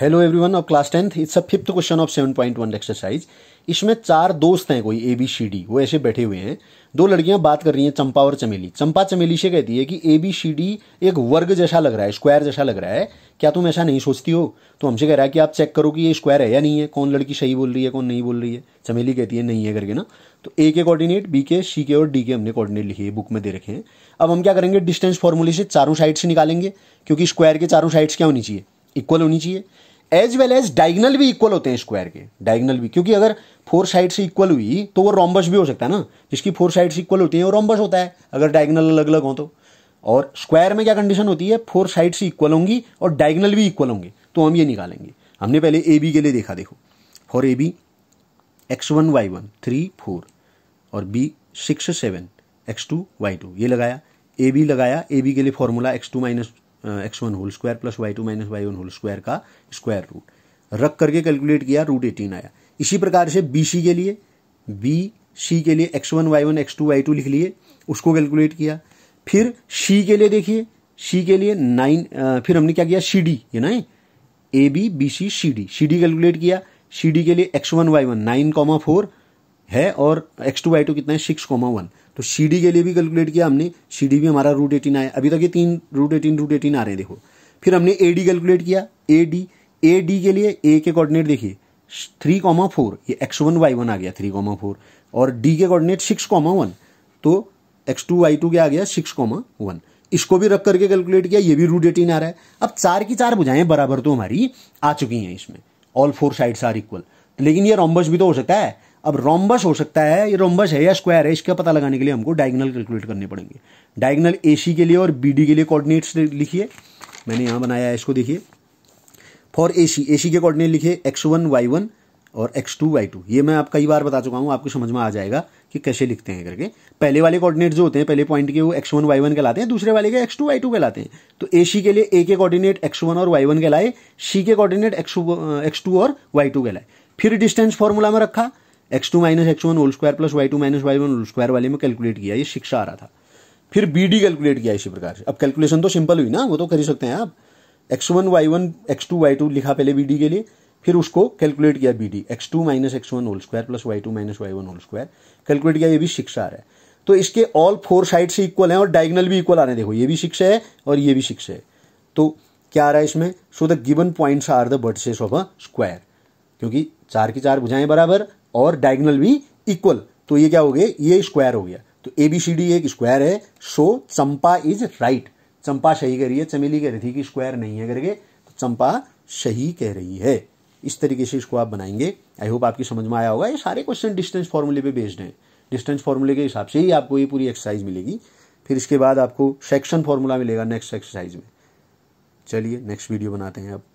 hello everyone of class tenth it's a fifth question of seven point one exercise इसमें चार दोस्त हैं कोई ए बी सी डी वो ऐसे बैठे हुए हैं दो लड़कियां बात कर रही हैं चंपा और चमेली चंपा चमेली से कहती है कि ए बी सी डी एक वर्ग जैसा लग रहा है स्क्वायर जैसा लग रहा है क्या तुम ऐसा नहीं सोचती हो तो हमसे कह रहा है कि आप चेक करो कि ये स्क्वायर है या नहीं है कौन लड़की सही बोल रही है कौन नहीं बोल रही है चमेली कहती है नहीं है करके ना तो ए के कोऑर्डिनेट बी के सी के और डी के हमने कोऑर्डिनेट लिखे है बुक में दे रखे हैं अब हम क्या करेंगे डिस्टेंस फॉर्मूले से चारों साइड से निकालेंगे क्योंकि स्क्वायर के चारों साइड्स क्या होनी चाहिए इक्वल होनी चाहिए एज वेल एज डाइगनल भी इक्वल होते हैं स्क्वायर के डाइगनल भी क्योंकि अगर फोर साइड से इक्वल हुई तो वो रोम्बस भी हो सकता है ना जिसकी फोर साइड से इक्वल होती है वो रोम्बस होता है अगर डाइगनल अलग अलग हो तो और स्क्वायर में क्या कंडीशन होती है फोर साइड से इक्वल होंगी और डाइगनल भी इक्वल होंगे तो हम ये निकालेंगे हमने पहले ए बी के लिए देखा देखो for A B x one y one three four और B six seven x two y two ये लगाया ए बी लगाया ए बी के लिए formula x two minus x one whole square plus y two minus y one whole square का square root रख करके calculate किया रूट एटीन आया इसी प्रकार से बी सी के लिए बी सी के लिए x one y one x two y two लिख लिए उसको कैलकुलेट किया फिर सी के लिए देखिए सी के लिए नाइन फिर हमने क्या किया सी डी ये ना A B B C C D C D calculate किया सी डी के लिए x one y one nine comma four है और एक्स टू वाई टू कितना है सिक्स कॉमा वन तो सी के लिए भी कैलकुलेट किया हमने सी भी हमारा रूट एटीन आया अभी तक ये तीन रूट एटीन रूट एटीन आ रहे हैं देखो फिर हमने ए डी कैलकुलेट किया ए डी ए डी के लिए ए के कोऑर्डिनेट देखिए थ्री कॉमा फोर ये एक्स वन वाई वन आ गया थ्री कॉमा फोर और डी के कोऑर्डिनेट सिक्स कॉमा वन तो एक्स टू वाई टू क्या आ गया सिक्स कॉमा वन इसको भी रख करके कैलकुलेट किया ये भी रूट एटीन आ रहा है अब चार की चार बुझाएं बराबर तो हमारी आ चुकी हैं इसमें all four sides are equal लेकिन ये रॉम्बस भी तो हो सकता है अब रोम्बस हो सकता है ये रोम्बस है या स्क्वायर है इसका पता लगाने के लिए हमको डायगनल कैलकुलेट करने पड़ेंगे डायगनल ए के लिए और बी के लिए कॉर्डिनेट्स लिखिए मैंने यहाँ बनाया है इसको देखिए फॉर ए सी ए सी के कॉर्डिनेट लिखिए एक्स वन वाई वन और एक्स टू वाई टू ये मैं आप कई बार बता चुका हूँ आपको समझ में आ जाएगा कि कैसे लिखते हैं करके पहले वाले कोऑर्डिनेट जो होते हैं पहले पॉइंट के वो एक्स वन वाई वन कहलाते हैं दूसरे वाले के एक्स टू वाई टू कहलाते हैं तो ए सी के लिए ए के कोऑर्डिनेट एक्स वन और वाई वन कहलाए सी के कोऑर्डिनेट एक्स एक्स टू और वाई टू कहलाए फिर डिस्टेंस फॉर्मूला में रखा x two minus x one whole square plus y two minus y one whole square वाले में कैलकुलेट किया ये शिक्षा आ रहा था फिर बी डी कैलकुलेट किया इसी प्रकार से अब कैलकुलेशन तो सिंपल हुई ना वो तो कर ही सकते हैं आप x one y one x two y two लिखा पहले बी डी के लिए फिर उसको कैलकुलेट किया B D x two minus x one whole square plus y two minus y one whole square calculate किया ये भी शिक्षा आ रहा है तो इसके ऑल फोर साइड से इक्वल है और डायगनल भी इक्वल आ रहे हैं देखो ये भी शिक्षा है और ये भी शिक्षा है तो क्या आ रहा है इसमें so the given points are the vertices of a square क्योंकि चार की चार बुझाएं बराबर और डायगनल भी इक्वल तो ये क्या हो गया ये स्क्वायर हो गया तो ए बी सी डी एक स्क्वायर है सो चंपा इज राइट चंपा सही कह रही है चमेली कह रही थी कि स्क्वायर नहीं है करके तो चंपा सही कह रही है इस तरीके से इसको आप बनाएंगे आई होप आपकी समझ में आया होगा ये सारे क्वेश्चन डिस्टेंस फॉर्मूले पे बेस्ड हैं डिस्टेंस फॉर्मूले के हिसाब से ही आपको ये पूरी एक्सरसाइज मिलेगी फिर इसके बाद आपको सेक्शन फॉर्मूला मिलेगा नेक्स्ट एक्सरसाइज में चलिए नेक्स्ट वीडियो बनाते हैं अब